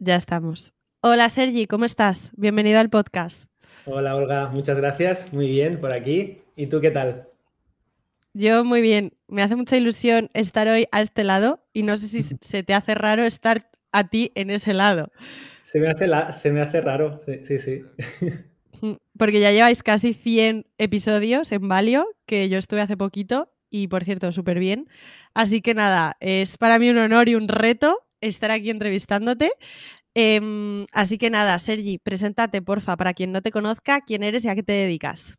Ya estamos. Hola Sergi, ¿cómo estás? Bienvenido al podcast. Hola Olga, muchas gracias. Muy bien por aquí. ¿Y tú qué tal? Yo muy bien. Me hace mucha ilusión estar hoy a este lado y no sé si se te hace raro estar a ti en ese lado. Se me hace, se me hace raro, sí, sí, sí. Mm, porque ya lleváis casi 100 episodios en Valio, que yo estuve hace poquito y por cierto, súper bien. Así que nada, es para mí un honor y un reto estar aquí entrevistándote. Em, así que nada, Sergi, preséntate, porfa, para quien no te conozca, quién eres y a qué te dedicas.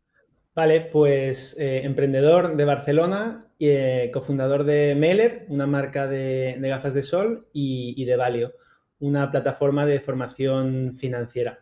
Vale, pues eh, emprendedor de Barcelona, y eh, cofundador de Meller, una marca de, gafas de sol, y, de Valio, una plataforma de formación financiera.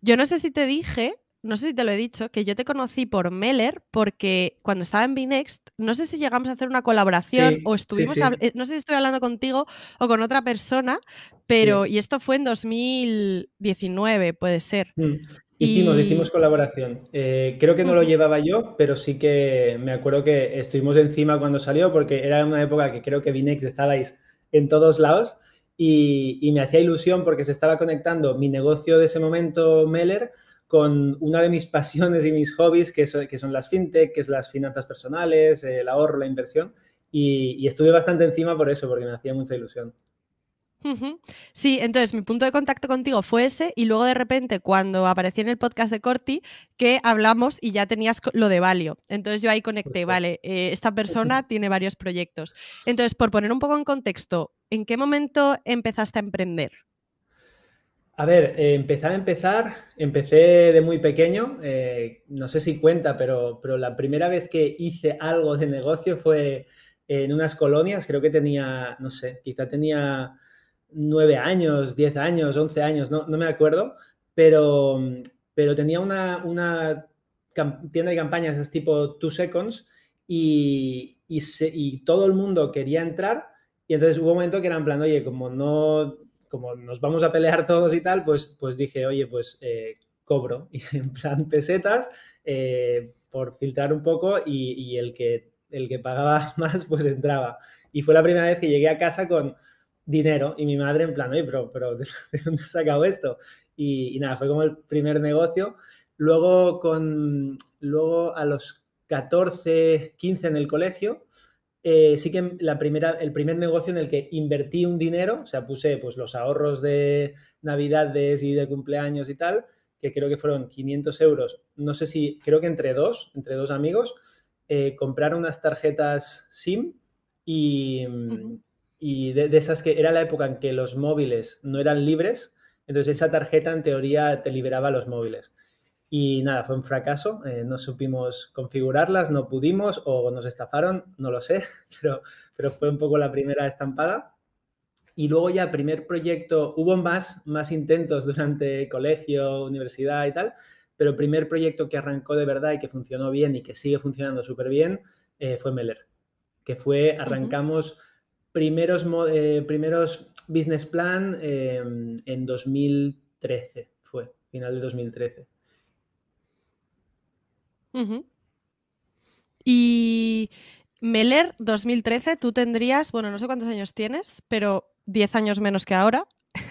Yo no sé si te dije no sé si te lo he dicho, que yo te conocí por Meller porque cuando estaba en Binext, no sé si llegamos a hacer una colaboración o estuvimos, eh, no sé si estoy hablando contigo o con otra persona, pero, y esto fue en 2019, puede ser. Mm, hicimos, hicimos colaboración. Eh, creo que no lo llevaba yo, pero sí que me acuerdo que estuvimos encima cuando salió porque era una época que creo que Binext estabais en todos lados y, y me hacía ilusión porque se estaba conectando mi negocio de ese momento, Meller, con una de mis pasiones y mis hobbies, que, son las fintech, que es las finanzas personales, eh, el ahorro, la inversión. Y, estuve bastante encima por eso, porque me hacía mucha ilusión. Sí, entonces mi punto de contacto contigo fue ese y luego de repente cuando aparecí en el podcast de Corti que hablamos y ya tenías lo de Valio. Entonces yo ahí conecté, vale, eh, esta persona tiene varios proyectos. Entonces, por poner un poco en contexto, ¿en qué momento empezaste a emprender? A ver, eh, empezar a empezar, empecé de muy pequeño, eh, no sé si cuenta, pero, pero la primera vez que hice algo de negocio fue en unas colonias, creo que tenía, no sé, quizá tenía nueve años, diez años, once años, no, me acuerdo, pero, pero tenía una, una tienda de campañas es tipo Two Seconds y, y, y, todo el mundo quería entrar y entonces hubo un momento que era en plan, oye, como no, como nos vamos a pelear todos y tal, pues, pues dije, oye, pues eh, cobro, en plan pesetas, eh, por filtrar un poco y, el, que, el que pagaba más, pues entraba. Y fue la primera vez que llegué a casa con dinero y mi madre en plan, oye, pero, pero ¿de dónde has sacado esto? Y, y nada, fue como el primer negocio. Luego, con, luego a los 14, 15 en el colegio, eh, sí que la primera, el primer negocio en el que invertí un dinero, o sea, puse pues, los ahorros de navidades y de cumpleaños y tal, que creo que fueron 500 euros, no sé si, creo que entre dos, entre dos amigos, eh, compraron unas tarjetas SIM y, de, esas que era la época en que los móviles no eran libres, entonces esa tarjeta en teoría te liberaba los móviles. Y nada, fue un fracaso, eh, no supimos configurarlas, no pudimos o nos estafaron, no lo sé, pero, pero fue un poco la primera estampada. Y luego ya primer proyecto, hubo más, más intentos durante colegio, universidad y tal, pero el primer proyecto que arrancó de verdad y que funcionó bien y que sigue funcionando súper bien eh, fue Meller, que fue, arrancamos primeros, eh, primeros business plan en 2013, fue, final de 2013. Y Meller 2013, tú tendrías, bueno, no sé cuántos años tienes, pero 10 años menos que ahora.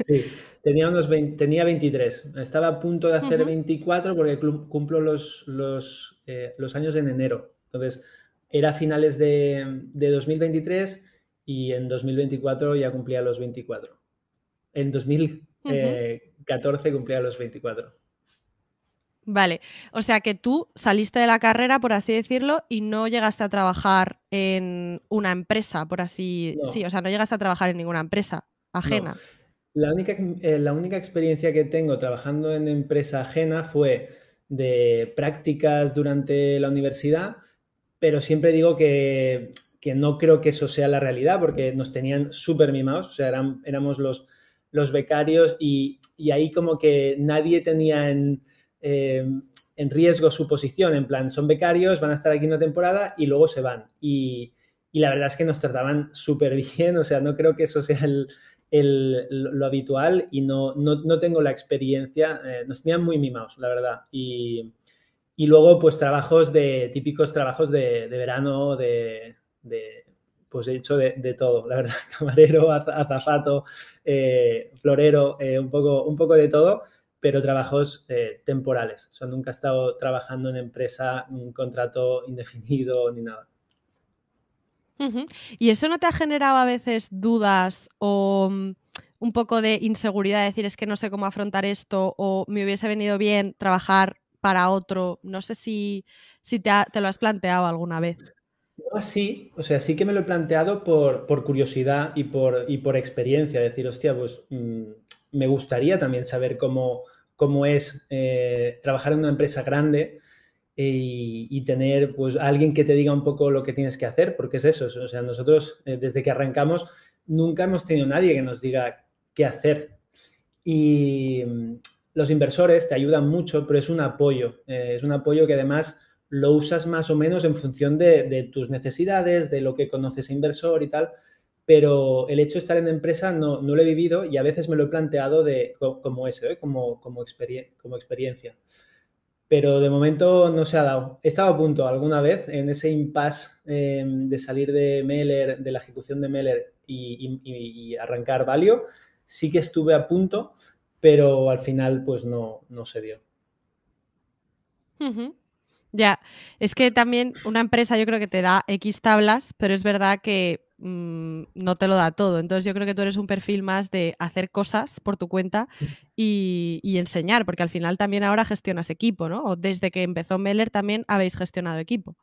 Sí, tenía, unos tenía 23. Estaba a punto de hacer 24 porque cumplo los, eh, los, años en enero. Entonces, era finales de, 2023 y en 2024 ya cumplía los 24. En 2014 eh, cumplía los 24. Vale, o sea que tú saliste de la carrera, por así decirlo, y no llegaste a trabajar en una empresa, por así... Sí, o sea, no llegaste a trabajar en ninguna empresa ajena. La única, eh, la única experiencia que tengo trabajando en empresa ajena fue de prácticas durante la universidad, pero siempre digo que, no creo que eso sea la realidad porque nos tenían súper mimados, o sea, éramos los, los becarios y, y, ahí como que nadie tenía en, Em, en riesgo su posición, en plan, son becarios, van a estar aquí una temporada y luego se van. Y, y la verdad es que nos trataban súper bien, o sea, no creo que eso sea el, el, lo habitual y no, no, no tengo la experiencia, eh, nos tenían muy mimados, la verdad. Y, y luego, pues trabajos de, típicos trabajos de, de verano, de, de, pues he hecho de, de, todo, la verdad, camarero, azafato, eh, florero, eh, un, poco, un poco de todo pero trabajos eh, temporales. O sea, nunca he estado trabajando en empresa un contrato indefinido ni nada. ¿Y eso no te ha generado a veces dudas o mm, un poco de inseguridad, decir es que no sé cómo afrontar esto o me hubiese venido bien trabajar para otro? No sé si, si te, lo has planteado alguna vez. No así, o sea, sí que me lo he planteado por, curiosidad y por, por experiencia, decir, hostia, pues mm, me gustaría también saber cómo, cómo es eh, trabajar en una empresa grande eh, y, tener pues alguien que te diga un poco lo que tienes que hacer, porque es eso. O sea, nosotros eh, desde que arrancamos nunca hemos tenido nadie que nos diga qué hacer. Y mm, los inversores te ayudan mucho, pero es un apoyo. es un apoyo que además lo usas más o menos en función de, de tus necesidades, de lo que conoces inversor y tal pero el hecho de estar en empresa no, lo he vivido y a veces me lo he planteado de, como eso, ¿eh? como, como, experiencia. Pero de momento no se ha dado. He estado a punto alguna vez en ese impasse em, de salir de Meller, de la ejecución de Meller y, arrancar Valio. Sí que estuve a punto, pero al final pues no, se dio. Ya, es que también una empresa yo creo que te da X tablas, pero es verdad que Mm, no te lo da todo. Entonces yo creo que tú eres un perfil más de hacer cosas por tu cuenta y, enseñar, porque al final también ahora gestionas equipo, ¿no? O desde que empezó Meller también habéis gestionado equipo.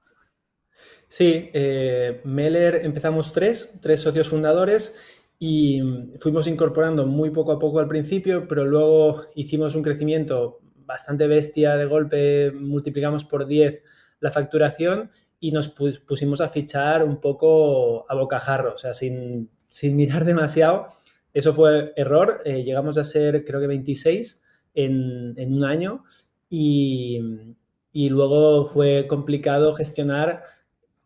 Sí, eh, Meller empezamos tres, tres socios fundadores y fuimos incorporando muy poco a poco al principio, pero luego hicimos un crecimiento bastante bestia de golpe, multiplicamos por 10 la facturación y nos pusimos a fichar un poco a bocajarro, o sea, sin, sin mirar demasiado. Eso fue error, eh, llegamos a ser creo que 26 en, en un año y, y luego fue complicado gestionar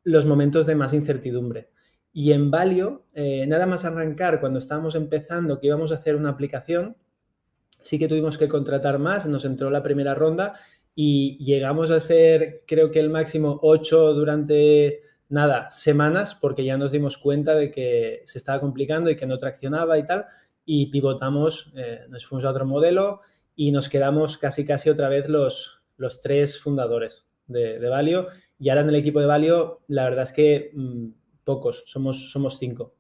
los momentos de más incertidumbre. Y en Valio, eh, nada más arrancar, cuando estábamos empezando que íbamos a hacer una aplicación, sí que tuvimos que contratar más, nos entró la primera ronda y llegamos a ser, creo que el máximo ocho durante, nada, semanas, porque ya nos dimos cuenta de que se estaba complicando y que no traccionaba y tal, y pivotamos, eh, nos fuimos a otro modelo y nos quedamos casi, casi otra vez los, los tres fundadores de, de Valio. Y ahora en el equipo de Valio, la verdad es que mm, pocos, somos, somos cinco.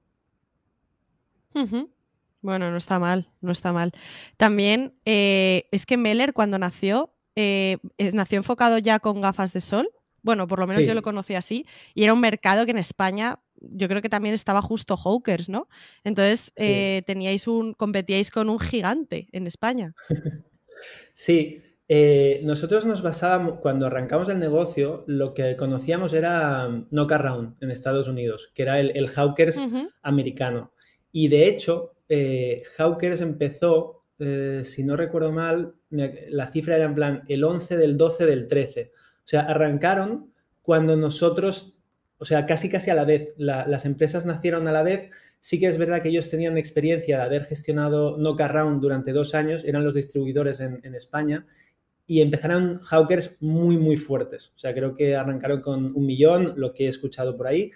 Bueno, no está mal, no está mal. También eh, es que Meller cuando nació eh, nació enfocado ya con gafas de sol. Bueno, por lo menos yo lo conocí así. Y era un mercado que en España yo creo que también estaba justo Hawkers, ¿no? Entonces eh, teníais un, competíais con un gigante en España. sí, eh, nosotros nos basábamos, cuando arrancamos el negocio, lo que conocíamos era um, Round en Estados Unidos, que era el, Hawkers americano. Y de hecho, Hawkers empezó eh, si no recuerdo mal, la cifra era en plan el 11 del 12 del 13. O sea, arrancaron cuando nosotros, o sea, casi casi a la vez, las empresas nacieron a la vez. Sí que es verdad que ellos tenían experiencia de haber gestionado Round durante dos años, eran los distribuidores en, España y empezaron hawkers muy, muy fuertes. O sea, creo que arrancaron con un millón, lo que he escuchado por ahí,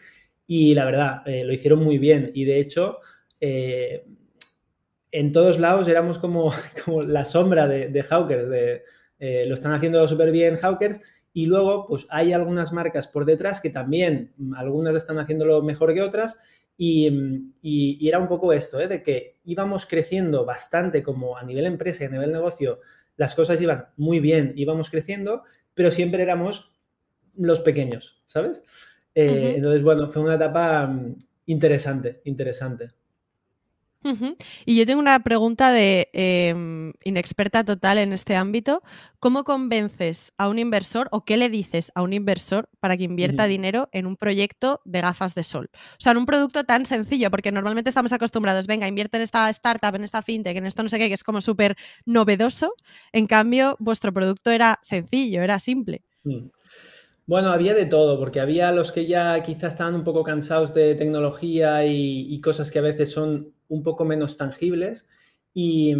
y la verdad, eh, lo hicieron muy bien. Y de hecho, eh, en todos lados éramos como, la sombra de, Hawkers, eh, lo están haciendo súper bien Hawkers, y luego pues hay algunas marcas por detrás que también, mm, algunas están haciéndolo mejor que otras, y, mm, era un poco esto, ¿eh? de que íbamos creciendo bastante como a nivel empresa y a nivel negocio, las cosas iban muy bien, íbamos creciendo, pero siempre éramos los pequeños, ¿sabes? Eh, entonces, bueno, fue una etapa mm, interesante, interesante. Y yo tengo una pregunta de em, inexperta total en este ámbito. ¿Cómo convences a un inversor o qué le dices a un inversor para que invierta dinero en un proyecto de gafas de sol? O sea, en un producto tan sencillo, porque normalmente estamos acostumbrados, venga, invierte en esta startup, en esta fintech, en esto no sé qué, que es como súper novedoso. En cambio, vuestro producto era sencillo, era simple. Mm. Bueno, había de todo, porque había los que ya quizás estaban un poco cansados de tecnología y, cosas que a veces son un poco menos tangibles, y,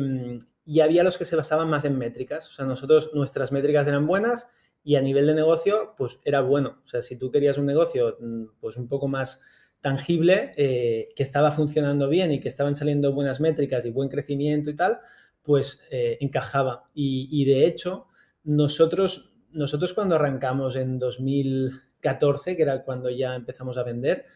había los que se basaban más en métricas. O sea, nosotros, nuestras métricas eran buenas y a nivel de negocio, pues era bueno. O sea, si tú querías un negocio, mm, pues un poco más tangible, eh, que estaba funcionando bien y que estaban saliendo buenas métricas y buen crecimiento y tal, pues eh, encajaba. y de hecho, nosotros nosotros cuando arrancamos en 2014, que era cuando ya empezamos a vender,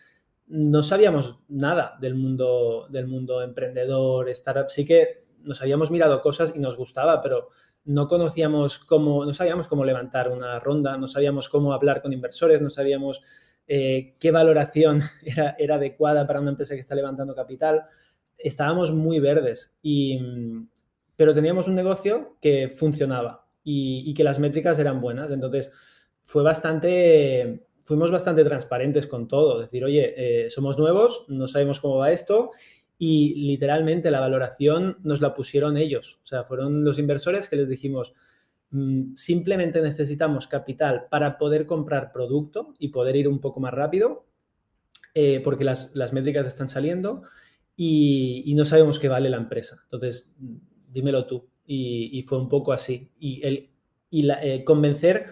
no sabíamos nada del mundo, del mundo emprendedor, startup. Sí que nos habíamos mirado cosas y nos gustaba, pero no conocíamos cómo, no sabíamos cómo levantar una ronda, no sabíamos cómo hablar con inversores, no sabíamos eh, qué valoración era, adecuada para una empresa que está levantando capital. Estábamos muy verdes, pero teníamos un negocio que funcionaba y, que las métricas eran buenas. Entonces, fue bastante, fuimos bastante transparentes con todo, decir, oye, eh, somos nuevos, no sabemos cómo va esto y literalmente la valoración nos la pusieron ellos, o sea, fueron los inversores que les dijimos, mm, simplemente necesitamos capital para poder comprar producto y poder ir un poco más rápido, eh, porque las, métricas están saliendo y no sabemos qué vale la empresa. Entonces, dímelo tú, y, fue un poco así. Y, el, eh, convencer,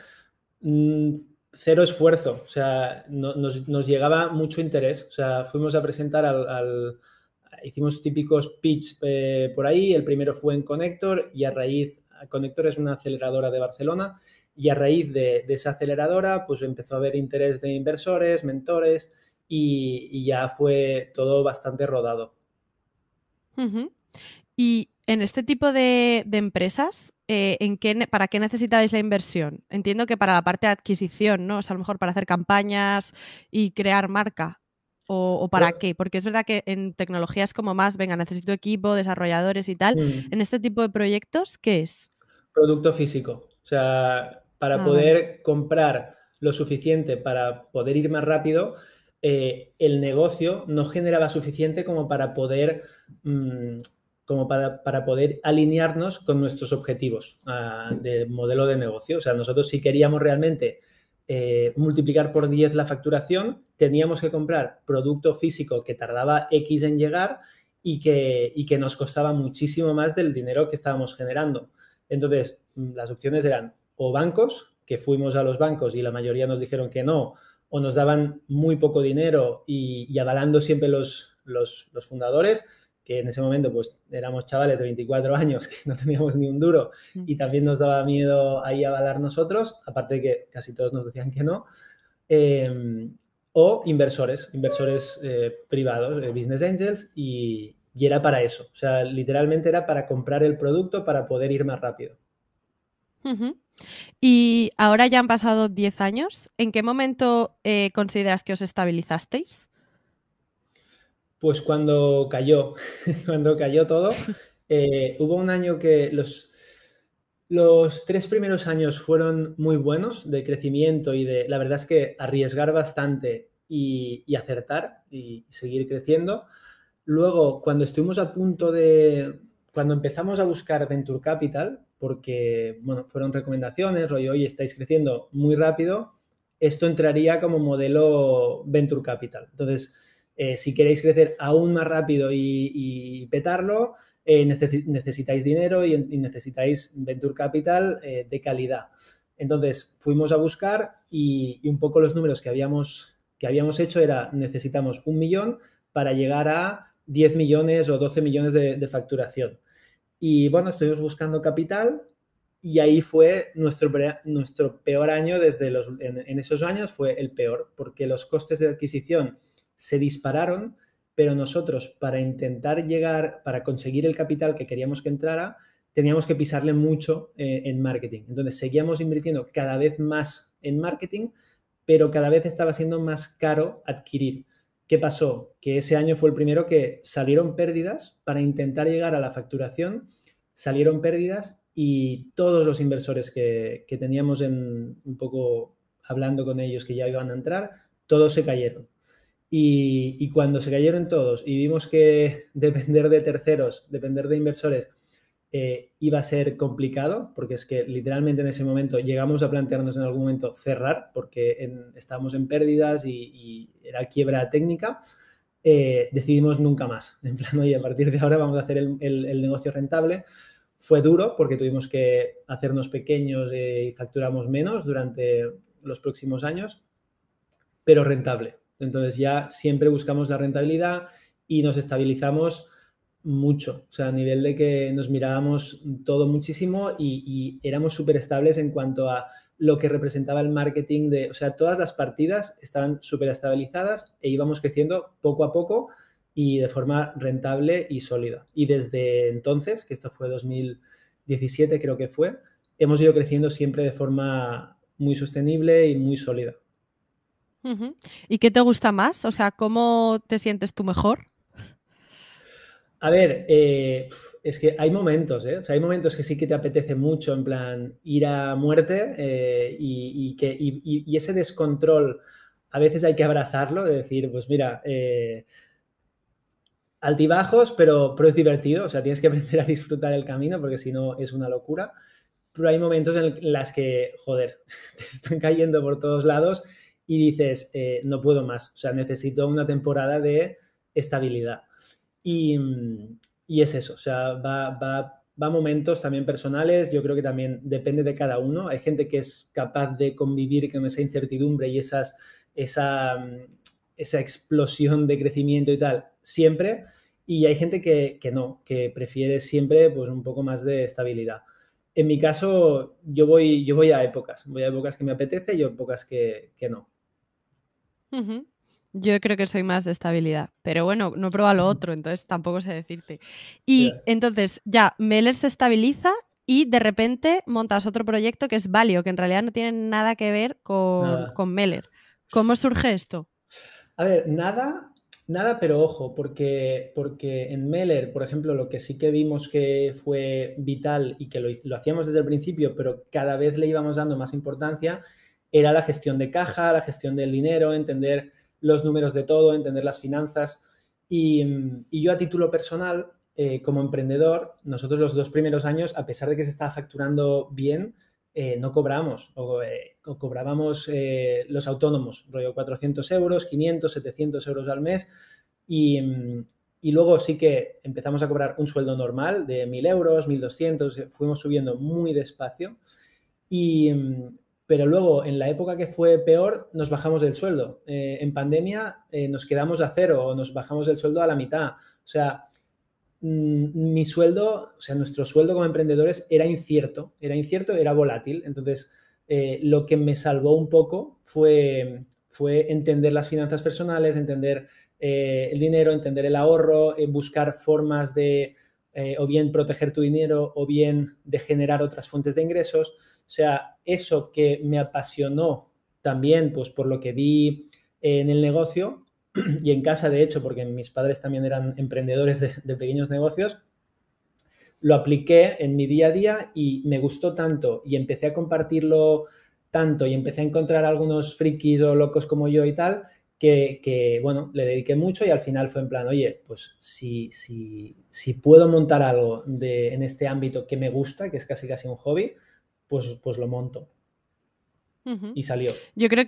mm, cero esfuerzo, o sea, nos, llegaba mucho interés, o sea, fuimos a presentar al, hicimos típicos pitch eh, por ahí, el primero fue en Connector y a raíz, Connector es una aceleradora de Barcelona y a raíz de, esa aceleradora pues empezó a haber interés de inversores, mentores y, ya fue todo bastante rodado. Y en este tipo de, empresas, eh, ¿para qué necesitáis la inversión? Entiendo que para la parte de adquisición, ¿no? O sea, a lo mejor para hacer campañas y crear marca. ¿O, para qué? Porque es verdad que en tecnologías como más, venga, necesito equipo, desarrolladores y tal. Mm. En este tipo de proyectos, ¿qué es? Producto físico. O sea, para ah, poder comprar lo suficiente para poder ir más rápido, eh, el negocio no generaba suficiente como para poder mm, como para, poder alinearnos con nuestros objetivos ah, de modelo de negocio. O sea, nosotros si queríamos realmente eh, multiplicar por 10 la facturación, teníamos que comprar producto físico que tardaba X en llegar y que, que nos costaba muchísimo más del dinero que estábamos generando. Entonces, mm, las opciones eran o bancos, que fuimos a los bancos y la mayoría nos dijeron que no, o nos daban muy poco dinero y, avalando siempre los fundadores, que en ese momento pues éramos chavales de 24 años que no teníamos ni un duro mm. y también nos daba miedo ahí avalar nosotros, aparte de que casi todos nos decían que no, em, o inversores, inversores eh, privados, eh, business angels, y, y era para eso, o sea, literalmente era para comprar el producto para poder ir más rápido. Y ahora ya han pasado 10 años. ¿En qué momento eh, consideras que os estabilizasteis? Pues cuando cayó, cuando cayó todo, eh, hubo un año que los, tres primeros años fueron muy buenos de crecimiento y de, la verdad es que arriesgar bastante y, acertar y seguir creciendo. Luego, cuando estuvimos a punto de, cuando empezamos a buscar Venture Capital, porque, bueno, fueron recomendaciones, rollo, hoy estáis creciendo muy rápido, esto entraría como modelo Venture Capital. Entonces, eh, si queréis crecer aún más rápido y, petarlo, eh, necesitáis dinero y, necesitáis venture capital eh, de calidad. Entonces fuimos a buscar y, un poco los números que habíamos, que habíamos hecho era necesitamos un millón para llegar a 10 millones o 12 millones de, facturación. Y bueno, estuvimos buscando capital y ahí fue nuestro, nuestro peor año desde en esos años fue el peor porque los costes de adquisición se dispararon, pero nosotros para intentar llegar, para conseguir el capital que queríamos que entrara, teníamos que pisarle mucho eh, en marketing. Entonces seguíamos invirtiendo cada vez más en marketing, pero cada vez estaba siendo más caro adquirir. ¿Qué pasó? Que ese año fue el primero que salieron pérdidas para intentar llegar a la facturación, salieron pérdidas y todos los inversores que, que teníamos en, un poco hablando con ellos que ya iban a entrar, todos se cayeron. Y, cuando se cayeron todos y vimos que depender de terceros, depender de inversores, eh, iba a ser complicado, porque es que literalmente en ese momento llegamos a plantearnos en algún momento cerrar, porque estábamos en pérdidas y, era quiebra técnica, eh, decidimos nunca más. En plan, oye, a partir de ahora vamos a hacer el negocio rentable. Fue duro porque tuvimos que hacernos pequeños eh, y facturamos menos durante los próximos años, pero rentable entonces ya siempre buscamos la rentabilidad y nos estabilizamos mucho, o sea, a nivel de que nos mirábamos todo muchísimo y, éramos súper estables en cuanto a lo que representaba el marketing de, o sea, todas las partidas estaban súper estabilizadas e íbamos creciendo poco a poco y de forma rentable y sólida. Y desde entonces, que esto fue 2017 creo que fue, hemos ido creciendo siempre de forma muy sostenible y muy sólida. ¿Y qué te gusta más? O sea, ¿cómo te sientes tú mejor? A ver, eh, es que hay momentos, ¿eh? O sea, hay momentos que sí que te apetece mucho, en plan, ir a muerte eh, y, que, y, ese descontrol, a veces hay que abrazarlo, de decir, pues mira, eh, altibajos, pero, pero es divertido, o sea, tienes que aprender a disfrutar el camino porque si no es una locura. Pero hay momentos en las que, joder, te están cayendo por todos lados y dices, eh, no puedo más, o sea, necesito una temporada de estabilidad. Y, y es eso, o sea, va, va, va, momentos también personales, yo creo que también depende de cada uno, hay gente que es capaz de convivir con esa incertidumbre y esas, esa, esa explosión de crecimiento y tal, siempre, y hay gente que, que no, que prefiere siempre pues, un poco más de estabilidad. En mi caso, yo voy, yo voy a épocas, voy a épocas que me apetece y a épocas que, que no. Yo creo que soy más de estabilidad, pero bueno, no he lo otro, entonces tampoco sé decirte. Y entonces ya, Meller se estabiliza y de repente montas otro proyecto que es Valio, que en realidad no tiene nada que ver con, con Meller. ¿Cómo surge esto? A ver, nada, nada, pero ojo, porque, porque en Meller, por ejemplo, lo que sí que vimos que fue vital y que lo, lo hacíamos desde el principio, pero cada vez le íbamos dando más importancia, era la gestión de caja, la gestión del dinero, entender los números de todo, entender las finanzas. Y, yo a título personal, eh, como emprendedor, nosotros los dos primeros años, a pesar de que se estaba facturando bien, eh, no cobramos o, eh, cobrábamos los autónomos, rollo 400 euros, 500, 700 euros al mes. Y, y luego sí que empezamos a cobrar un sueldo normal de 1.000 euros, 1.200, fuimos subiendo muy despacio. Y pero luego en la época que fue peor nos bajamos del sueldo. Eh, en pandemia eh, nos quedamos a cero o nos bajamos del sueldo a la mitad. O sea, mm, mi sueldo, o sea, nuestro sueldo como emprendedores era incierto, era incierto, era volátil. Entonces, eh, lo que me salvó un poco fue, fue entender las finanzas personales, entender el dinero, entender el ahorro, buscar formas de o bien proteger tu dinero o bien de generar otras fuentes de ingresos. O sea, eso que me apasionó también, pues por lo que vi en el negocio y en casa, de hecho, porque mis padres también eran emprendedores de, pequeños negocios, lo apliqué en mi día a día y me gustó tanto y empecé a compartirlo tanto y empecé a encontrar algunos frikis o locos como yo y tal, que, bueno, le dediqué mucho y al final fue en plan, oye, pues si, si, si puedo montar algo en este ámbito que me gusta, que es casi casi un hobby, pues, pues, lo monto. Y salió. Yo creo,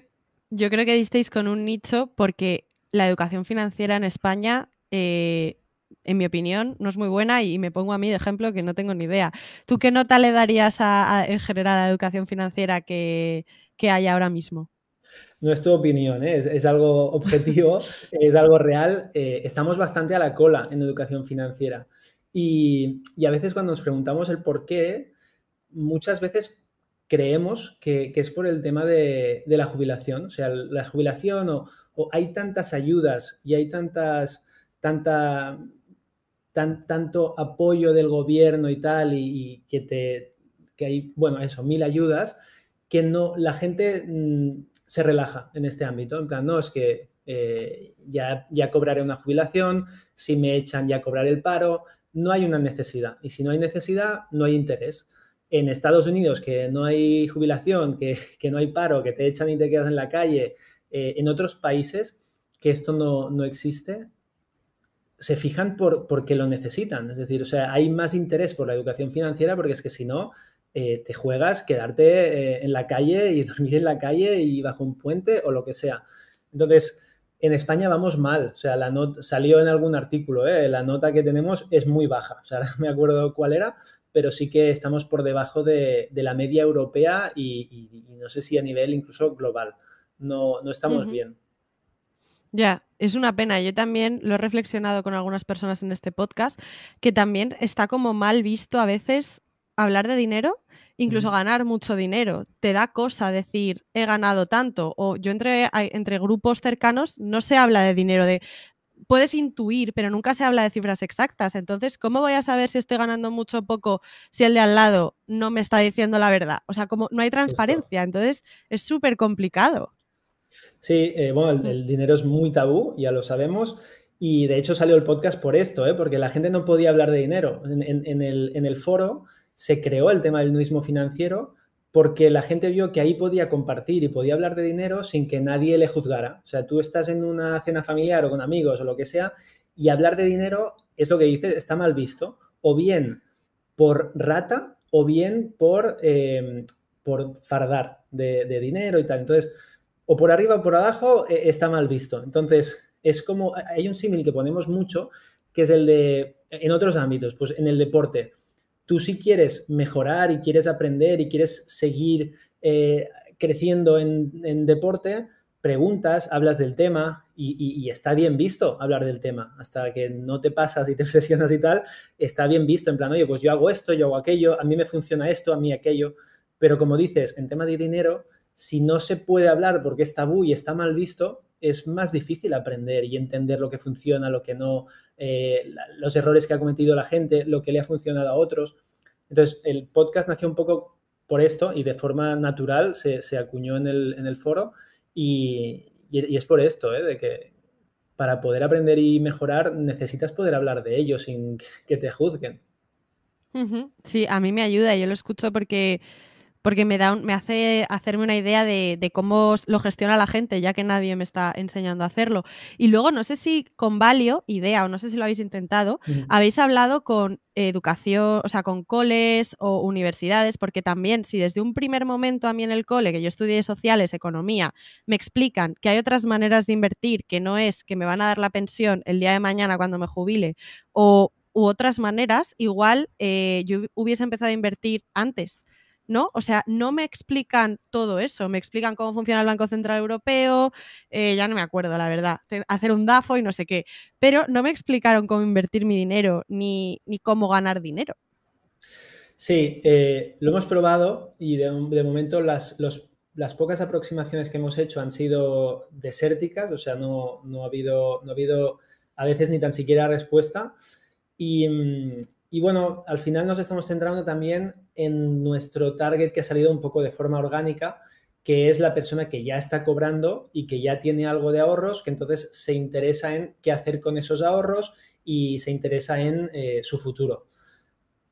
yo creo que disteis con un nicho porque la educación financiera en España, eh, en mi opinión, no es muy buena y me pongo a mí de ejemplo que no tengo ni idea. ¿Tú qué nota le darías a, en general a la educación financiera que, hay ahora mismo? No es tu opinión, ¿eh? es, algo objetivo, es algo real. Eh, estamos bastante a la cola en educación financiera. Y, y, a veces cuando nos preguntamos el por qué, muchas veces creemos que, es por el tema de, la jubilación. O sea, la jubilación o, hay tantas ayudas y hay tantas, tanta, tanto apoyo del gobierno y tal, y, que te, que hay, bueno, eso, mil ayudas, que no, la gente mm, se relaja en este ámbito. En plan, no, es que eh, ya, ya cobraré una jubilación, si me echan ya cobrar el paro, no hay una necesidad. Y si no hay necesidad, no hay interés en Estados Unidos, que no hay jubilación, que, no hay paro, que te echan y te quedas en la calle, eh, en otros países que esto no, existe, se fijan por, porque lo necesitan. Es decir, o sea, hay más interés por la educación financiera porque es que si no, eh, te juegas quedarte eh, en la calle y dormir en la calle y bajo un puente o lo que sea. Entonces, en España vamos mal, o sea, la salió en algún artículo, la nota que tenemos es muy baja, o me acuerdo cuál era, pero sí que estamos por debajo de, la media europea y, no sé si a nivel incluso global. No, estamos bien. Ya, es una pena. Yo también lo he reflexionado con algunas personas en este podcast, que también está como mal visto a veces hablar de dinero, incluso mm. ganar mucho dinero. Te da cosa decir, he ganado tanto. O yo entre, entre grupos cercanos no se habla de dinero, de puedes intuir, pero nunca se habla de cifras exactas. Entonces, ¿cómo voy a saber si estoy ganando mucho o poco si el de al lado no me está diciendo la verdad? O sea, como no hay transparencia, entonces es súper complicado. Sí, eh, bueno, el, dinero es muy tabú, ya lo sabemos. Y de hecho salió el podcast por esto, ¿eh? porque la gente no podía hablar de dinero. en el foro se creó el tema del nudismo financiero porque la gente vio que ahí podía compartir y podía hablar de dinero sin que nadie le juzgara. O sea, tú estás en una cena familiar o con amigos o lo que sea y hablar de dinero es lo que dices, está mal visto, o bien por rata o bien por, em, por fardar de, dinero y tal. Entonces, o por arriba o por abajo e, está mal visto. Entonces, es como, hay un símil que ponemos mucho, que es el de, en otros ámbitos, pues en el deporte tú si quieres mejorar y quieres aprender y quieres seguir eh, creciendo en, deporte, preguntas, hablas del tema y, y, está bien visto hablar del tema, hasta que no te pasas y te obsesionas y tal, está bien visto en plan, oye, pues yo hago esto, yo hago aquello, a mí me funciona esto, a mí aquello, pero como dices, en tema de dinero, si no se puede hablar porque es tabú y está mal visto, es más difícil aprender y entender lo que funciona, lo que no, eh, los errores que ha cometido la gente, lo que le ha funcionado a otros. Entonces, el podcast nació un poco por esto y de forma natural se, acuñó en el, en el foro y, es por esto, ¿eh? de que para poder aprender y mejorar necesitas poder hablar de ello sin que te juzguen. Sí, a mí me ayuda, yo lo escucho porque porque me, da me hace hacerme una idea de, cómo lo gestiona la gente, ya que nadie me está enseñando a hacerlo. Y luego, no sé si con Valio, idea, o no sé si lo habéis intentado, habéis hablado con educación, o sea, con coles o universidades, porque también si desde un primer momento a mí en el cole, que yo estudié sociales, economía, me explican que hay otras maneras de invertir, que no es que me van a dar la pensión el día de mañana cuando me jubile, o u otras maneras, igual eh, yo hubiese empezado a invertir antes ¿no? O sea, no me explican todo eso, me explican cómo funciona el Banco Central Europeo, eh, ya no me acuerdo, la verdad, hacer un DAFO y no sé qué, pero no me explicaron cómo invertir mi dinero ni, ni cómo ganar dinero. Sí, eh, lo hemos probado y de, momento las, las, pocas aproximaciones que hemos hecho han sido desérticas, o sea, no, no, ha, habido, no ha habido a veces ni tan siquiera respuesta. Y, mm, y bueno, al final nos estamos centrando también en nuestro target que ha salido un poco de forma orgánica, que es la persona que ya está cobrando y que ya tiene algo de ahorros, que entonces se interesa en qué hacer con esos ahorros y se interesa en eh, su futuro.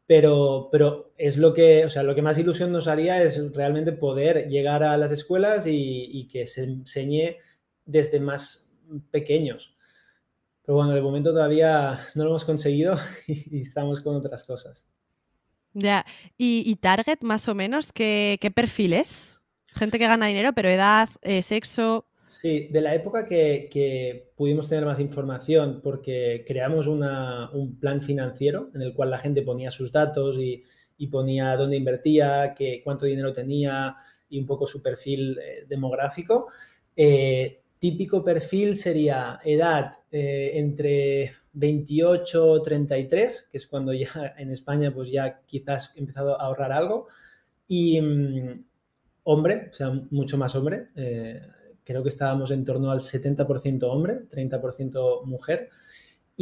Pero, pero es lo que, o sea, lo que más ilusión nos haría es realmente poder llegar a las escuelas y que se enseñe desde más pequeños. Pero bueno, de momento todavía no lo hemos conseguido y, estamos con otras cosas. Ya, ¿y, target más o menos? ¿Qué, ¿Qué, perfil Gente que gana dinero, pero edad, eh, sexo. Sí, de la época que, pudimos tener más información porque creamos un plan financiero en el cual la gente ponía sus datos y, ponía dónde invertía, cuánto dinero tenía y un poco su perfil eh, demográfico. Eh, típico perfil sería edad eh, entre 28 33, que es cuando ya en España pues ya quizás he empezado a ahorrar algo, y mm, hombre, o sea, mucho más hombre, eh, creo que estábamos en torno al 70% hombre, 30% mujer,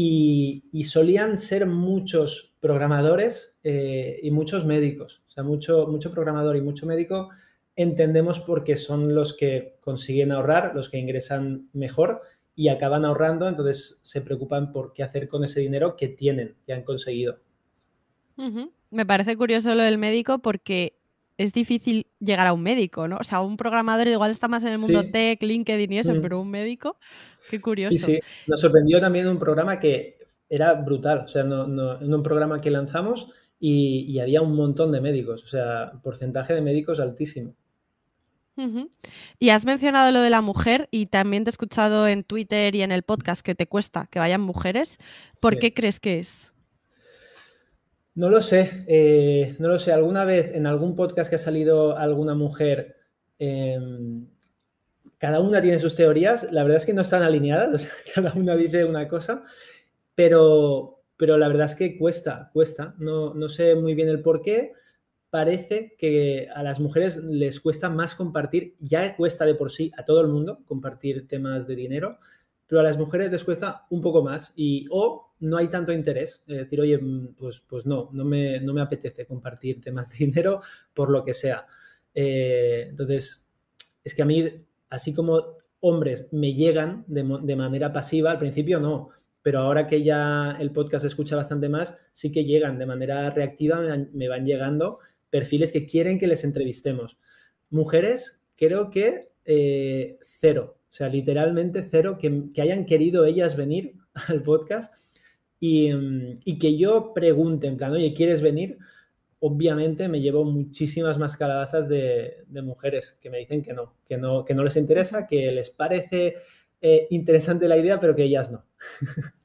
y, solían ser muchos programadores eh, y muchos médicos, o sea, mucho, mucho programador y mucho médico entendemos porque son los que consiguen ahorrar, los que ingresan mejor y acaban ahorrando, entonces se preocupan por qué hacer con ese dinero que tienen, que han conseguido. Me parece curioso lo del médico porque es difícil llegar a un médico, ¿no? O sea, un programador igual está más en el mundo tech, LinkedIn y eso, mm. pero un médico, qué curioso. Sí, sí. Nos sorprendió también un programa que era brutal, o sea, en un programa que lanzamos y había un montón de médicos, o sea, porcentaje de médicos altísimo. Y has mencionado lo de la mujer y también te he escuchado en Twitter y en el podcast que te cuesta que vayan mujeres. ¿Por qué crees que es? No lo sé, eh, no lo sé. Alguna vez en algún podcast que ha salido alguna mujer, em, cada una tiene sus teorías. La verdad es que no están alineadas, cada una dice una cosa, pero, la verdad es que cuesta, cuesta. No, no sé muy bien el por qué parece que a las mujeres les cuesta más compartir, ya cuesta de por sí a todo el mundo compartir temas de dinero, pero a las mujeres les cuesta un poco más y o no hay tanto interés, es eh, decir, oye, mm, pues, pues no, no me, no me apetece compartir temas de dinero por lo que sea. Eh, entonces, es que a mí, así como hombres me llegan de, de manera pasiva, al principio no, pero ahora que ya el podcast se escucha bastante más, sí que llegan de manera reactiva, me, van llegando perfiles que quieren que les entrevistemos. Mujeres, creo que eh, cero, o sea, literalmente cero, que, hayan querido ellas venir al podcast mm, y, que yo pregunte en plan, oye, ¿quieres venir? Obviamente me llevo muchísimas más calabazas de, mujeres que me dicen que no, que no, que no les interesa, que les parece eh, interesante la idea, pero que ellas no.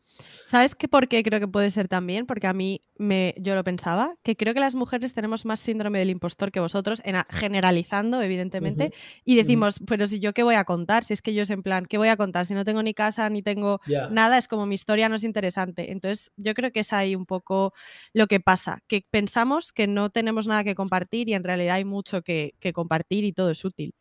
¿Sabes qué por qué creo que puede ser también? Porque a mí me, yo lo pensaba, que creo que las mujeres tenemos más síndrome del impostor que vosotros, generalizando, evidentemente, y decimos, pero si yo qué voy a contar, si es que yo es en plan, ¿qué voy a contar? Si no tengo ni casa, ni tengo nada, es como mi historia no es interesante. Entonces, yo creo que es ahí un poco lo que pasa, que pensamos que no tenemos nada que compartir y en realidad hay mucho que, compartir y todo es útil.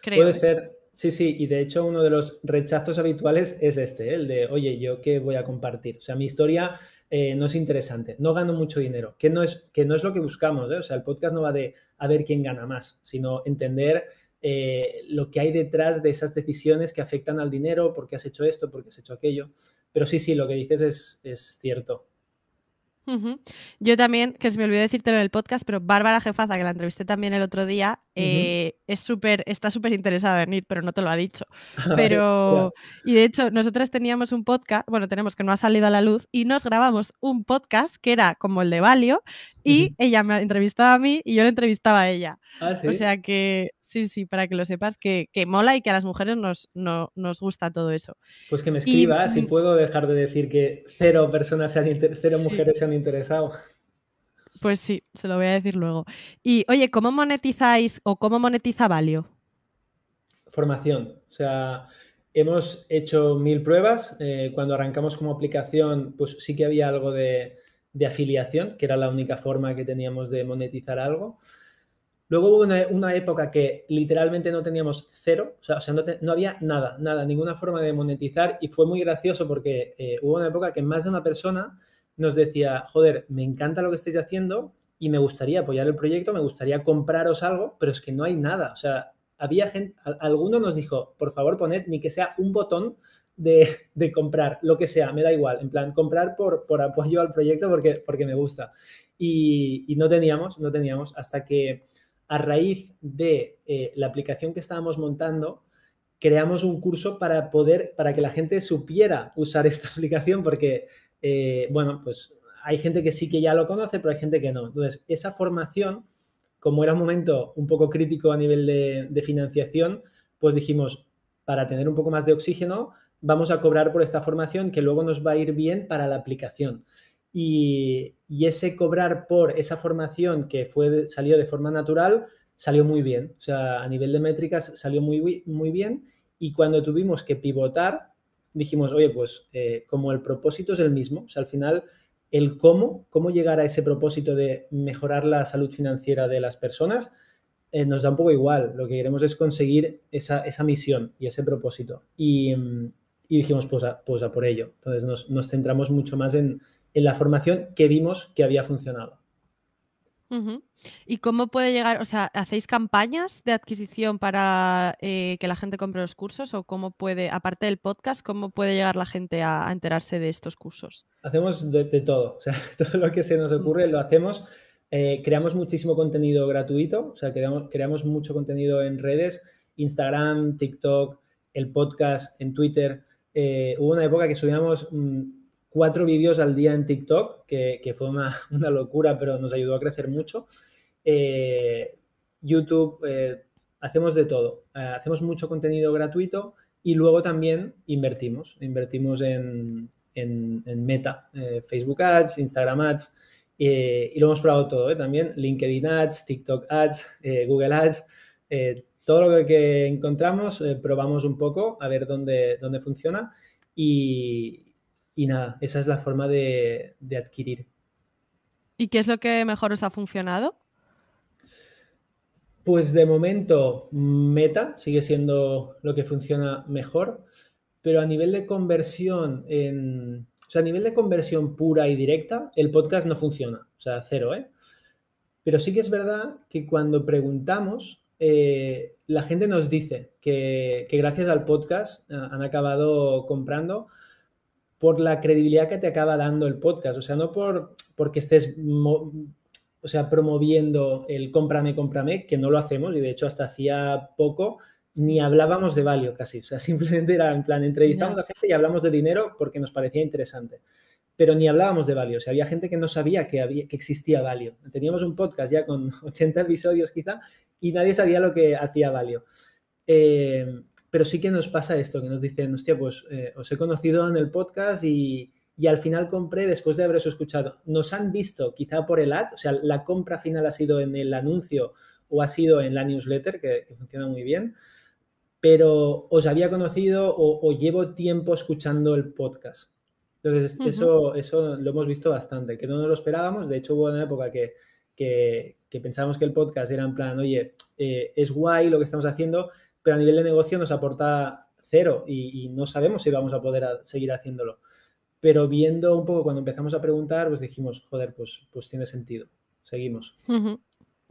creo, Puede ¿eh? ser Sí, sí, y de hecho uno de los rechazos habituales es este, el de, oye, ¿yo qué voy a compartir? O sea, mi historia eh, no es interesante, no gano mucho dinero, que no es, que no es lo que buscamos, ¿eh? o sea, el podcast no va de a ver quién gana más, sino entender eh, lo que hay detrás de esas decisiones que afectan al dinero, por qué has hecho esto, por qué has hecho aquello. Pero sí, sí, lo que dices es, es cierto. Yo también, que se me olvidó decírtelo en el podcast, pero Bárbara Jefaza, que la entrevisté también el otro día, eh, es súper, está súper interesada en ir, pero no te lo ha dicho. Pero, y de hecho, nosotros teníamos un podcast, bueno, tenemos que no ha salido a la luz, y nos grabamos un podcast que era como el de Valio, y ella me entrevistaba a mí y yo le entrevistaba a ella. Ah, o sea que Sí, sí, para que lo sepas que, mola y que a las mujeres nos, nos gusta todo eso. Pues que me escribas y, mm. puedo dejar de decir que cero personas se cero mujeres se han interesado. Pues sí, se lo voy a decir luego. Y oye, ¿cómo monetizáis o cómo monetiza Valio? Formación. O sea, hemos hecho mil pruebas. Eh, cuando arrancamos como aplicación, pues sí que había algo de afiliación, que era la única forma que teníamos de monetizar algo. Luego hubo una, época que literalmente no teníamos cero, o sea, no, había nada, nada, ninguna forma de monetizar y fue muy gracioso porque eh, hubo una época que más de una persona nos decía, joder, me encanta lo que estáis haciendo y me gustaría apoyar el proyecto, me gustaría compraros algo, pero es que no hay nada, o sea, había gente, alguno nos dijo, por favor poned ni que sea un botón de, comprar, lo que sea, me da igual, en plan, comprar por, apoyo al proyecto porque, me gusta. y no teníamos, no teníamos, hasta que a raíz de eh, la aplicación que estábamos montando, creamos un curso para poder, para que la gente supiera usar esta aplicación, porque, eh, bueno, pues hay gente que sí que ya lo conoce, pero hay gente que no. Entonces, esa formación, como era un momento un poco crítico a nivel de, de financiación, pues dijimos, para tener un poco más de oxígeno, vamos a cobrar por esta formación que luego nos va a ir bien para la aplicación y, ese cobrar por esa formación que fue, salió de forma natural salió muy bien. O sea, a nivel de métricas salió muy, muy bien y cuando tuvimos que pivotar, dijimos, oye, pues eh, como el propósito es el mismo, o sea, al final el cómo, cómo llegar a ese propósito de mejorar la salud financiera de las personas, eh, nos da un poco igual. Lo que queremos es conseguir esa, esa misión y ese propósito. Y, dijimos, pues a, pues por ello. Entonces nos, nos centramos mucho más en, en la formación que vimos que había funcionado. ¿Y cómo puede llegar? O sea, ¿hacéis campañas de adquisición para eh, que la gente compre los cursos? ¿O cómo puede, aparte del podcast, cómo puede llegar la gente a, enterarse de estos cursos? Hacemos de, todo, o sea, todo lo que se nos ocurre lo hacemos. Eh, creamos muchísimo contenido gratuito, o sea, creamos, mucho contenido en redes, Instagram, TikTok, el podcast, en Twitter. Eh, hubo una época que subíamos mm, cuatro vídeos al día en TikTok, que, fue una, locura, pero nos ayudó a crecer mucho. Eh, YouTube, eh, hacemos de todo. Eh, hacemos mucho contenido gratuito y luego también invertimos. Invertimos en, Meta, Facebook Ads, Instagram Ads. y lo hemos probado todo, también LinkedIn Ads, TikTok Ads, Google Ads, todo lo que encontramos, probamos un poco a ver dónde, dónde funciona y, y nada, esa es la forma de, adquirir. ¿Y qué es lo que mejor os ha funcionado? Pues de momento Meta sigue siendo lo que funciona mejor, pero a nivel de conversión en, o sea, a nivel de conversión pura y directa, el podcast no funciona, o sea, cero, ¿eh? Pero sí que es verdad que cuando preguntamos, eh, la gente nos dice que, gracias al podcast ah, han acabado comprando por la credibilidad que te acaba dando el podcast, o sea, no por porque estés o sea, promoviendo el cómprame, cómprame, que no lo hacemos y de hecho hasta hacía poco ni hablábamos de valio casi, o sea, simplemente era en plan entrevistamos a gente y hablamos de dinero porque nos parecía interesante, pero ni hablábamos de valio, o sea, había gente que no sabía que, había, que existía valio. Teníamos un podcast ya con 80 episodios quizá y nadie sabía lo que hacía valio. Eh, pero sí que nos pasa esto, que nos dicen, hostia, pues eh, os he conocido en el podcast y, al final compré después de haberos escuchado. Nos han visto quizá por el ad, o sea, la compra final ha sido en el anuncio o ha sido en la newsletter, que, funciona muy bien, pero os había conocido o, llevo tiempo escuchando el podcast. Entonces, eso, eso lo hemos visto bastante, que no nos lo esperábamos. De hecho, hubo una época que, que, que pensábamos que el podcast era en plan, oye, eh, es guay lo que estamos haciendo, pero a nivel de negocio nos aporta cero y, no sabemos si vamos a poder seguir haciéndolo. Pero viendo un poco cuando empezamos a preguntar, pues dijimos, joder, pues, pues tiene sentido. Seguimos.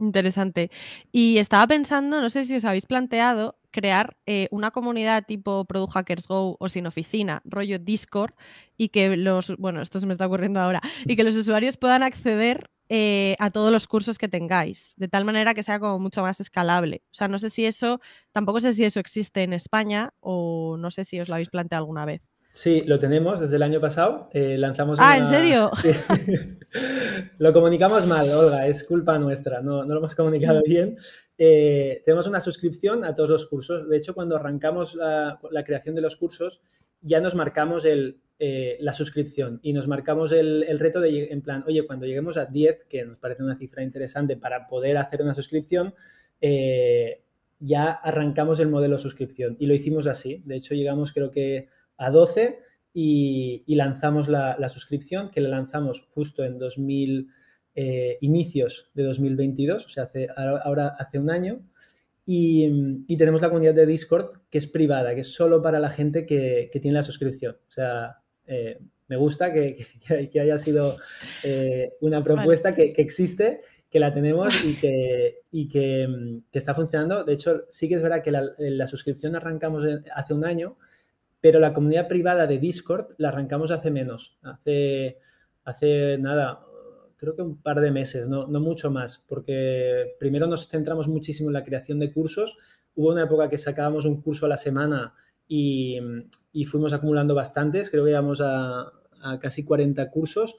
Interesante. Y estaba pensando, no sé si os habéis planteado crear eh, una comunidad tipo Product Hackers Go o sin oficina, rollo Discord, y que los, bueno, esto se me está ocurriendo ahora, y que los usuarios puedan acceder eh, a todos los cursos que tengáis, de tal manera que sea como mucho más escalable. O sea, no sé si eso, tampoco sé si eso existe en España o no sé si os lo habéis planteado alguna vez. Sí, lo tenemos desde el año pasado. Eh, lanzamos. Ah, ¿en serio? lo comunicamos mal, Olga, es culpa nuestra, no, lo hemos comunicado mm. bien. Eh, tenemos una suscripción a todos los cursos. De hecho, cuando arrancamos la creación de los cursos, ya nos marcamos el eh, la suscripción y nos marcamos el, reto de, en plan, oye, cuando lleguemos a 10, que nos parece una cifra interesante para poder hacer una suscripción, eh, ya arrancamos el modelo suscripción y lo hicimos así. De hecho, llegamos creo que a 12 y, lanzamos la, suscripción, que la lanzamos justo en 2000, eh, inicios de 2022, o sea, hace, ahora hace un año. Y, tenemos la comunidad de Discord que es privada, que es solo para la gente que, que tiene la suscripción. O sea, eh, me gusta que, haya sido eh, una propuesta que, existe, que la tenemos y, que, está funcionando. De hecho, sí que es verdad que la, suscripción arrancamos hace un año, pero la comunidad privada de Discord la arrancamos hace menos, hace, nada, creo que un par de meses, no, no mucho más, porque primero nos centramos muchísimo en la creación de cursos. Hubo una época que sacábamos un curso a la semana y, fuimos acumulando bastantes, creo que llegamos a, casi 40 cursos.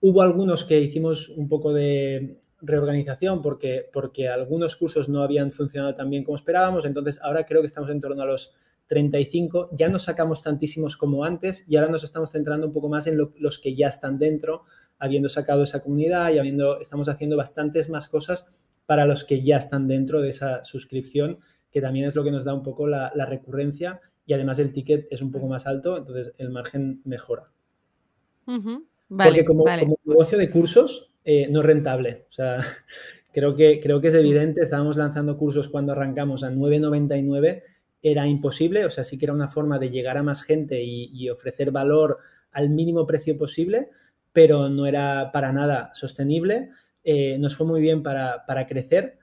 Hubo algunos que hicimos un poco de reorganización porque, porque algunos cursos no habían funcionado tan bien como esperábamos, entonces ahora creo que estamos en torno a los 35, ya no sacamos tantísimos como antes y ahora nos estamos centrando un poco más en los que ya están dentro, habiendo sacado esa comunidad y habiendo, estamos haciendo bastantes más cosas para los que ya están dentro de esa suscripción, que también es lo que nos da un poco la, la recurrencia y además el ticket es un poco más alto, entonces el margen mejora. vale, Porque como, negocio de cursos eh, no es rentable. O sea, creo que, creo que es evidente, estábamos lanzando cursos cuando arrancamos a 9,99, era imposible, o sea, sí que era una forma de llegar a más gente y, ofrecer valor al mínimo precio posible, pero no era para nada sostenible. Eh, nos fue muy bien para, para crecer,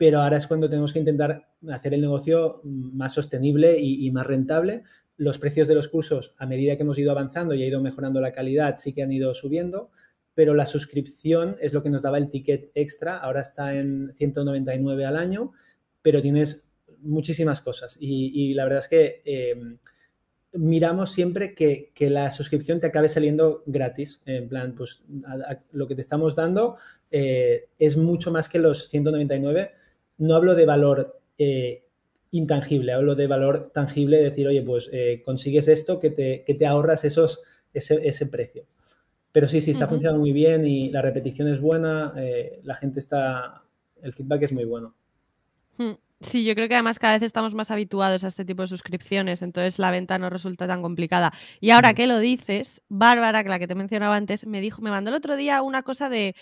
pero ahora es cuando tenemos que intentar hacer el negocio más sostenible y, más rentable. Los precios de los cursos, a medida que hemos ido avanzando y ha ido mejorando la calidad, sí que han ido subiendo, pero la suscripción es lo que nos daba el ticket extra. Ahora está en 199 al año, pero tienes muchísimas cosas. Y, la verdad es que eh, miramos siempre que, la suscripción te acabe saliendo gratis. En plan, pues lo que te estamos dando eh, es mucho más que los 199 no hablo de valor eh, intangible, hablo de valor tangible, decir, oye, pues eh, consigues esto que te, ahorras esos, ese, precio. Pero sí, sí, está funcionando muy bien y la repetición es buena, eh, la gente está, el feedback es muy bueno. Hmm. Sí, yo creo que además cada vez estamos más habituados a este tipo de suscripciones, entonces la venta no resulta tan complicada. Y ahora qué mm. que lo dices, Bárbara, que la que te mencionaba antes, me dijo, me mandó el otro día una cosa de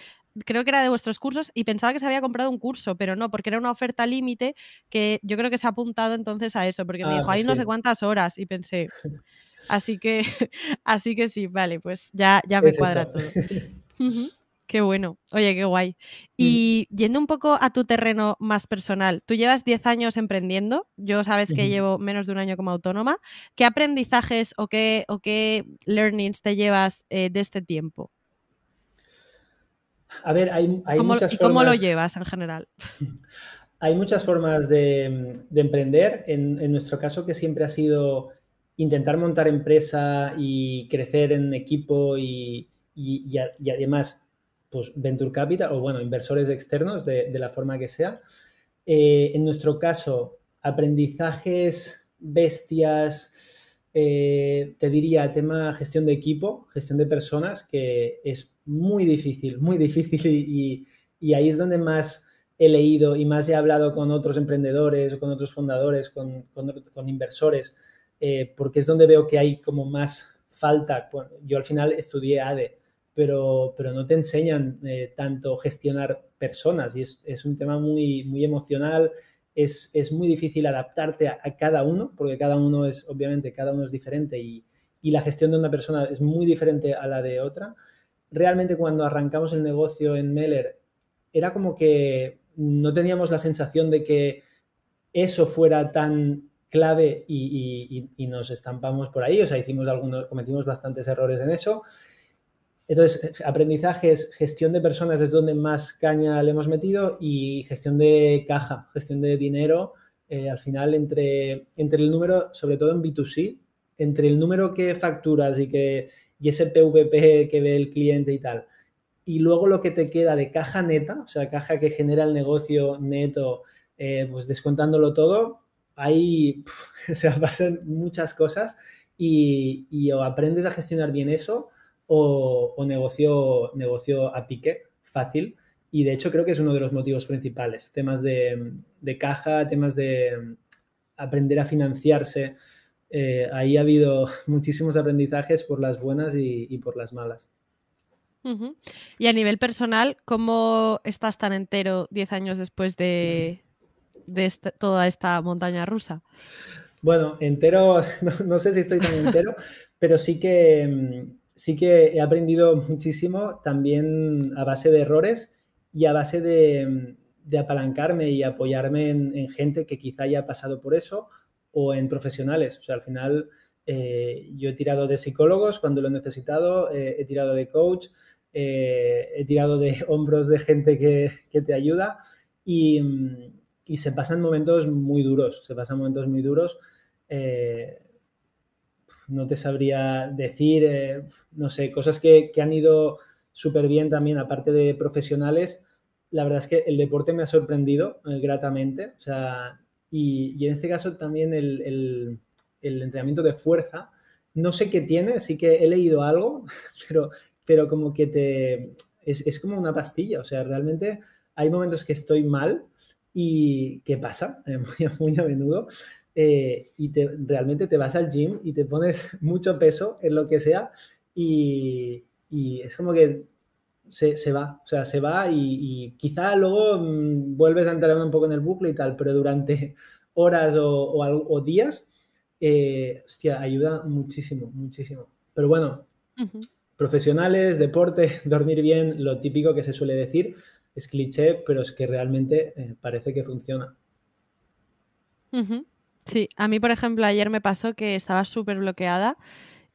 creo que era de vuestros cursos y pensaba que se había comprado un curso, pero no, porque era una oferta límite que yo creo que se ha apuntado entonces a eso, porque me ah, dijo, ahí no sé cuántas horas y pensé, así que, así que sí, vale, pues ya, ya me cuadra todo. Qué bueno, oye, qué guay. Mm. Y yendo un poco a tu terreno más personal, tú llevas 10 años emprendiendo, yo sabes que llevo menos de un año como autónoma, ¿qué aprendizajes o qué, o qué learnings te llevas eh, de este tiempo? A ver, hay, hay muchas ¿Y cómo lo llevas en general? Hay muchas formas de, emprender. En, nuestro caso, que siempre ha sido intentar montar empresa y crecer en equipo y, además, pues venture capital o bueno, inversores externos de, la forma que sea. Eh, en nuestro caso, aprendizajes bestias, eh, te diría tema gestión de equipo, gestión de personas, que es muy difícil, muy difícil y, ahí es donde más he leído y más he hablado con otros emprendedores, con otros fundadores, con, inversores, eh, porque es donde veo que hay como más falta. Yo al final estudié ADE, pero, pero no te enseñan eh, tanto gestionar personas y es, es un tema muy, muy emocional, es, muy difícil adaptarte a, cada uno, porque cada uno es, obviamente, cada uno es diferente y, la gestión de una persona es muy diferente a la de otra. Realmente cuando arrancamos el negocio en Meller, era como que no teníamos la sensación de que eso fuera tan clave y, y, nos estampamos por ahí. O sea, hicimos algunos, cometimos bastantes errores en eso entonces, eh, aprendizaje gestión de personas, es donde más caña le hemos metido, y gestión de caja, gestión de dinero. Eh, al final, entre, entre el número, sobre todo en B2C, entre el número que facturas y, que, ese PVP que ve el cliente y tal, y luego lo que te queda de caja neta, o sea, caja que genera el negocio neto, eh, pues descontándolo todo, ahí se pasan muchas cosas y, y o aprendes a gestionar bien eso o, negocio, negocio a pique fácil. Y de hecho creo que es uno de los motivos principales. Temas de, caja, temas de mm, aprender a financiarse. Eh, ahí ha habido muchísimos aprendizajes por las buenas y, por las malas. Y a nivel personal, ¿cómo estás tan entero 10 años después de, toda esta montaña rusa? Bueno, entero, no sé si estoy tan entero, pero sí que mm, sí que he aprendido muchísimo también a base de errores y a base de, apalancarme y apoyarme en, gente que quizá haya pasado por eso o en profesionales. O sea, al final eh, yo he tirado de psicólogos cuando lo he necesitado, eh, he tirado de coach, eh, he tirado de hombros de gente que, te ayuda y, se pasan momentos muy duros, se pasan momentos muy duros no te sabría decir, eh, no sé, cosas que, han ido súper bien también, aparte de profesionales. La verdad es que el deporte me ha sorprendido eh, gratamente. O sea, y, en este caso también el, entrenamiento de fuerza. No sé qué tiene, sí que he leído algo, pero, pero como que te. Es, como una pastilla. O sea, realmente hay momentos que estoy mal y que pasa muy a menudo eh, y realmente te vas al gym y te pones mucho peso en lo que sea y, es como que se, va, o sea, se va y, quizá luego mm, vuelves a entrar un poco en el bucle y tal, pero durante horas o, días, eh, hostia, ayuda muchísimo, muchísimo. Pero bueno, profesionales, deporte, dormir bien, lo típico que se suele decir, es cliché, pero es que realmente eh, parece que funciona. Sí, a mí, por ejemplo, ayer me pasó que estaba súper bloqueada.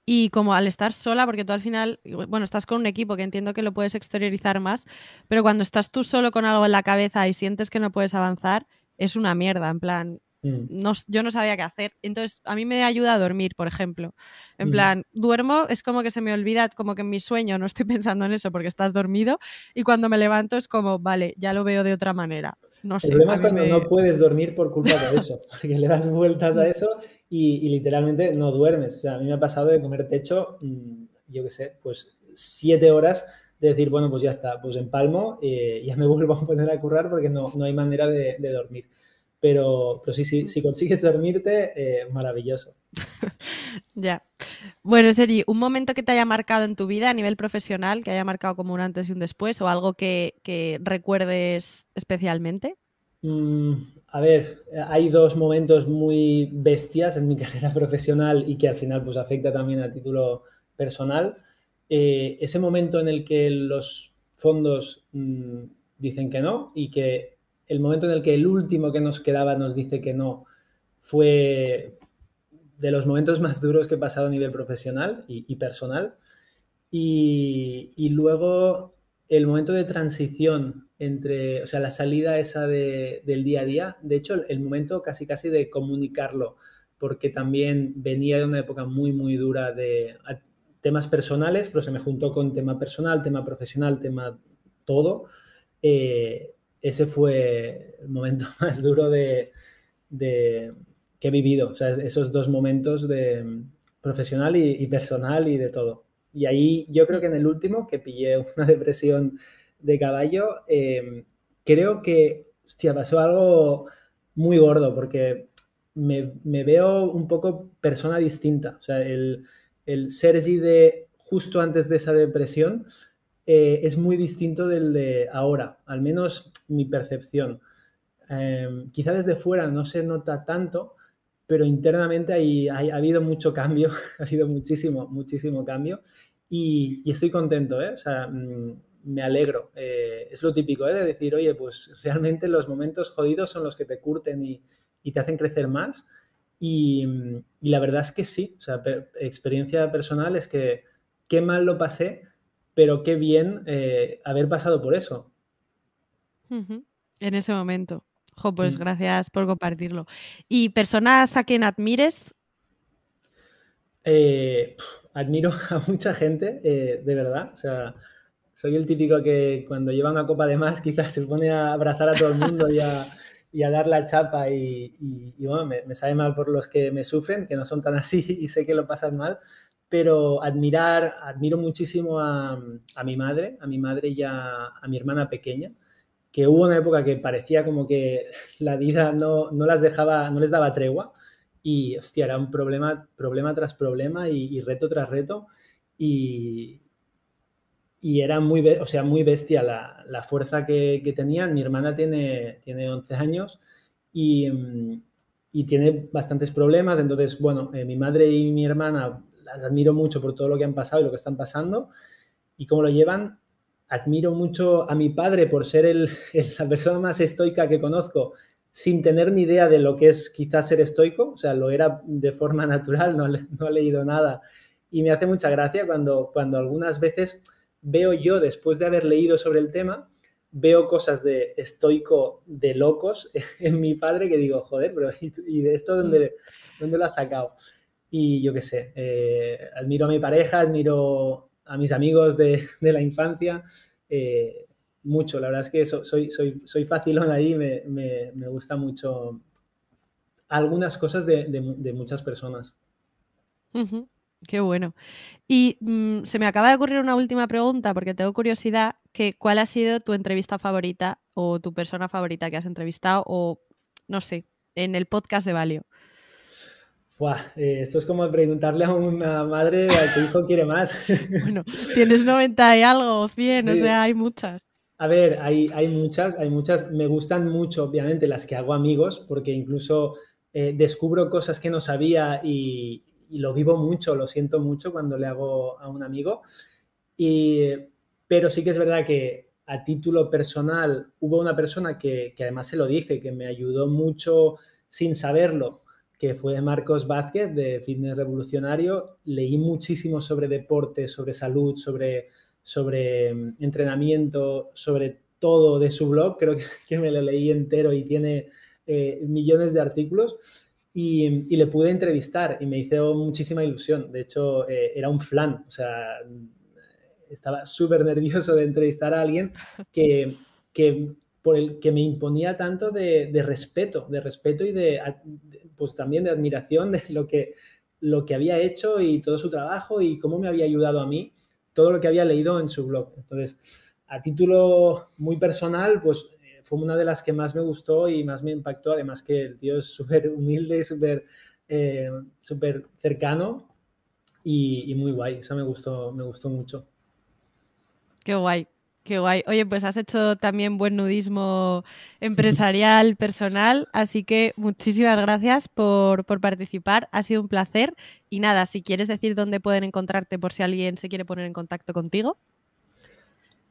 Y como al estar sola, porque tú al final, bueno, estás con un equipo que entiendo que lo puedes exteriorizar más, pero cuando estás tú solo con algo en la cabeza y sientes que no puedes avanzar, es una mierda, en plan, mm. no, yo no sabía qué hacer. Entonces, a mí me ayuda a dormir, por ejemplo. En mm. plan, duermo, es como que se me olvida, como que en mi sueño no estoy pensando en eso porque estás dormido y cuando me levanto es como, vale, ya lo veo de otra manera el problema es cuando no puedes dormir por culpa de eso, porque le das vueltas a eso y, literalmente no duermes. O sea, a mí me ha pasado de comer techo, mm, yo qué sé, pues siete horas de decir, bueno, pues ya está, pues empalmo, eh, ya me vuelvo a poner a currar porque no, no hay manera de dormir. Pero, mm. si consigues dormirte, eh, maravilloso. ya. Bueno, Sergi, un momento que te haya marcado en tu vida a nivel profesional, que haya marcado como un antes y un después, o algo que, recuerdes especialmente. Mm, a ver, hay dos momentos muy bestias en mi carrera profesional y que al final pues afecta también a título personal. Eh, ese momento en el que los fondos mm, dicen que no y que el momento en el que el último que nos quedaba nos dice que no fue de los momentos más duros que he pasado a nivel profesional y, personal. Y, luego el momento de transición entre, o sea, la salida esa del día a día, de hecho, el, momento casi casi de comunicarlo, porque también venía de una época muy, muy dura de temas personales, pero se me juntó con tema personal, tema profesional, tema todo. Eh, ese fue el momento más duro de, que he vivido. esos dos momentos de mm, profesional y, personal y de todo. Y ahí yo creo que en el último, que pillé una depresión de caballo, em, creo que, hostia, pasó algo muy gordo porque me, veo un poco persona distinta. O sea, el, el Sergi de justo antes de esa depresión eh, es muy distinto del de ahora, al menos mi percepción. Eh, quizá desde fuera no se nota tanto, pero internamente hay, ha habido mucho cambio, ha habido muchísimo, muchísimo cambio y, estoy contento, ¿eh? o sea, mm, me alegro. es lo típico de decir, oye, pues realmente los momentos jodidos son los que te curten y, te hacen crecer más. Y, la verdad es que sí, o experiencia personal es que qué mal lo pasé pero qué bien eh, haber pasado por eso. En ese momento. Jo, pues mm. gracias por compartirlo. ¿Y personas a quien admires? Eh, admiro a mucha gente, eh, de verdad. O sea, soy el típico que cuando lleva una copa de más quizás se pone a abrazar a todo el mundo y a, dar la chapa y, bueno, me, me, sabe mal por los que me sufren, que no son tan así y sé que lo pasan mal, pero admirar, admiro muchísimo a, mi madre, a mi madre y a, mi hermana pequeña, que hubo una época que parecía como que la vida no, no las dejaba, no les daba tregua y, hostia, era un problema, problema tras problema y, reto tras reto y, y era muy, o sea, muy bestia la, la fuerza que, que, tenían. Mi hermana tiene, tiene 11 años y, mm, y tiene bastantes problemas, entonces, bueno, eh, mi madre y mi hermana admiro mucho por todo lo que han pasado y lo que están pasando y cómo lo llevan. Admiro mucho a mi padre por ser la persona más estoica que conozco, sin tener ni idea de lo que es quizás ser estoico, o sea, lo era de forma natural, no, no he leído nada. Y me hace mucha gracia cuando, cuando algunas veces veo yo, después de haber leído sobre el tema, veo cosas de estoico de locos en mi padre que digo, joder, pero ¿y de esto dónde, mm. dónde lo has sacado? Y yo qué sé, eh, admiro a mi pareja, admiro a mis amigos de, la infancia. Eh, mucho, la verdad es que soy, soy, soy facilón ahí, me, me, gusta mucho algunas cosas de, muchas personas. Qué bueno. Y mm, se me acaba de ocurrir una última pregunta porque tengo curiosidad que cuál ha sido tu entrevista favorita o tu persona favorita que has entrevistado o no sé, en el podcast de Valio. Eh, esto es como preguntarle a una madre a tu hijo quiere más. bueno, tienes 90 y algo, 100, o sea, hay muchas. A ver, hay, hay, muchas, hay muchas. Me gustan mucho, obviamente, las que hago amigos, porque incluso eh, descubro cosas que no sabía y, lo vivo mucho, lo siento mucho cuando le hago a un amigo. pero sí que es verdad que a título personal hubo una persona que, que además se lo dije, que me ayudó mucho sin saberlo que fue Marcos Vázquez de Fitness Revolucionario. Leí muchísimo sobre deporte, sobre salud, sobre, sobre em, entrenamiento, sobre todo de su blog. Creo que me lo leí entero y tiene eh, millones de artículos. Y, le pude entrevistar y me hizo muchísima ilusión. De hecho, eh, era un flan. O sea, estaba súper nervioso de entrevistar a alguien que, que por el que me imponía tanto de, respeto, de respeto y de, pues también de admiración de lo que, lo que había hecho y todo su trabajo y cómo me había ayudado a mí, todo lo que había leído en su blog. Entonces, a título muy personal, pues eh, fue una de las que más me gustó y más me impactó, además que el tío es súper humilde, súper eh, súper cercano y, y, muy guay, eso me gustó, me gustó mucho. Qué guay. Qué guay. Oye, pues has hecho también buen nudismo empresarial, personal, así que muchísimas gracias por, participar. Ha sido un placer. Y nada, si quieres decir dónde pueden encontrarte por si alguien se quiere poner en contacto contigo.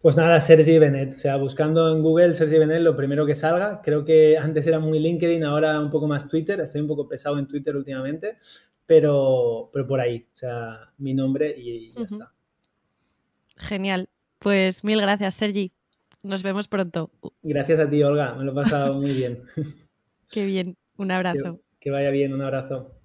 Pues nada, Sergi Benet. O sea, buscando en Google Sergi Benet lo primero que salga. Creo que antes era muy LinkedIn, ahora un poco más Twitter. Estoy un poco pesado en Twitter últimamente, pero, por ahí. O sea, mi nombre y, ya está. Genial. Pues mil gracias, Sergi. Nos vemos pronto. Gracias a ti, Olga. Me lo he pasado muy bien. Qué bien. Un abrazo. Que, vaya bien. Un abrazo.